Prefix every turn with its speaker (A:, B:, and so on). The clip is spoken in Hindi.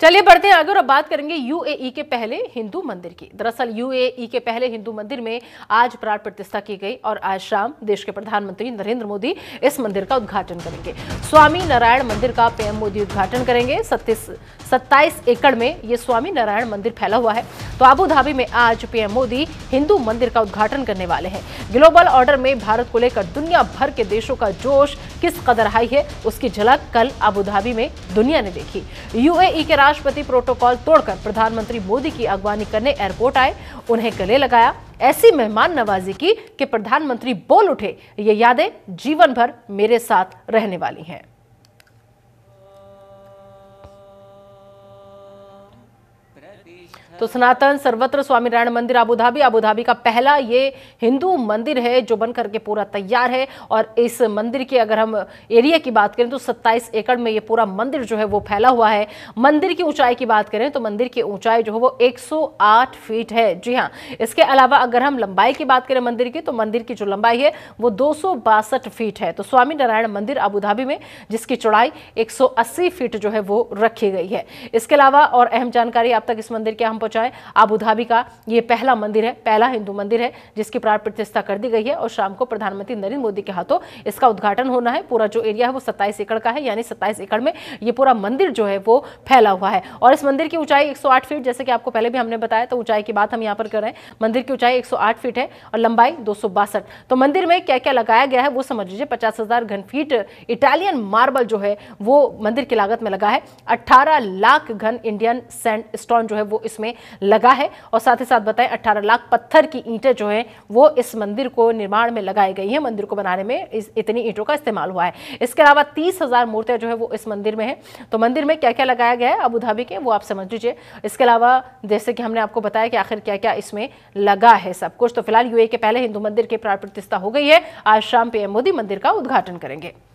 A: चलिए बढ़ते हैं आगे और बात करेंगे यूएई के पहले हिंदू मंदिर की दरअसल यूएई के पहले हिंदू मंदिर में आज प्राण प्रतिष्ठा की गई और आज शाम देश के प्रधानमंत्री नरेंद्र मोदी इस मंदिर का उद्घाटन करेंगे स्वामी नारायण मंदिर का पीएम मोदी उद्घाटन करेंगे सत्ताईस एकड़ में ये स्वामी नारायण मंदिर फैला हुआ है तो अबू धाबी में आज पीएम मोदी हिंदू मंदिर का उद्घाटन करने वाले हैं ग्लोबल ऑर्डर में भारत को लेकर दुनिया भर के देशों का जोश किस कदर हाई है उसकी झलक कल आबू धाबी में दुनिया ने देखी यूएई के राष्ट्रपति प्रोटोकॉल तोड़कर प्रधानमंत्री मोदी की अगवानी करने एयरपोर्ट आए उन्हें गले लगाया ऐसी मेहमान नवाजी की कि प्रधानमंत्री बोल उठे ये यादें जीवन भर मेरे साथ रहने वाली हैं तो सनातन सर्वत्र स्वामीनारायण मंदिर आबूधाबी आबूधाबी का पहला ये हिंदू मंदिर है जो बन करके पूरा तैयार है और इस मंदिर के अगर हम एरिया की बात करें तो 27 एकड़ में ये पूरा मंदिर जो है वो फैला हुआ है मंदिर की ऊंचाई की बात करें तो मंदिर की ऊंचाई जो है वो 108 फीट है जी हाँ इसके अलावा अगर हम लंबाई की बात करें मंदिर की तो मंदिर की जो लंबाई है वो दो फीट है तो स्वामीनारायण मंदिर आबूधाबी में जिसकी चौड़ाई एक फीट जो है वो रखी गई है इसके अलावा और अहम जानकारी आप तक इस मंदिर के हम पहुंचाएं आबूधाबी का ये पहला मंदिर है पहला हिंदू मंदिर है जिसकी प्राण प्रतिष्ठा कर दी गई है और शाम को प्रधानमंत्री नरेंद्र मोदी के हाथों इसका उद्घाटन होना है पूरा जो एरिया है वो सत्ताईस एकड़ का है यानी सत्ताईस एकड़ में ये पूरा मंदिर जो है वो फैला हुआ है और इस मंदिर की ऊंचाई एक फीट जैसे कि आपको पहले भी हमने बताया तो ऊंचाई की बात हम यहाँ पर कर रहे हैं मंदिर की ऊंचाई एक फीट है और लंबाई दो तो मंदिर में क्या क्या लगाया गया है वो समझ लीजिए पचास घन फीट इटालियन मार्बल जो है वो मंदिर की लागत में लगा है अट्ठारह लाख घन इंडियन सैंड स्टोन जो है है वो इसमें लगा है और साथ ही साथ बताएं अट्ठारह लाख पत्थर की ईंटें जो हैं वो इस मंदिर को निर्माण में लगाई गई हैं मंदिर को बनाने में इस इतनी ईंटों का इस्तेमाल हुआ है इसके अलावा तीस हजार मूर्तियां जो है वो इस मंदिर में है तो मंदिर में क्या क्या लगाया गया है अबू धाबी के वो आप समझ लीजिए इसके अलावा जैसे कि हमने आपको बताया कि आखिर क्या क्या इसमें लगा है सब कुछ तो फिलहाल यू के पहले हिंदू मंदिर की प्राण प्रतिष्ठा हो गई है आज शाम पीएम मोदी मंदिर का उद्घाटन करेंगे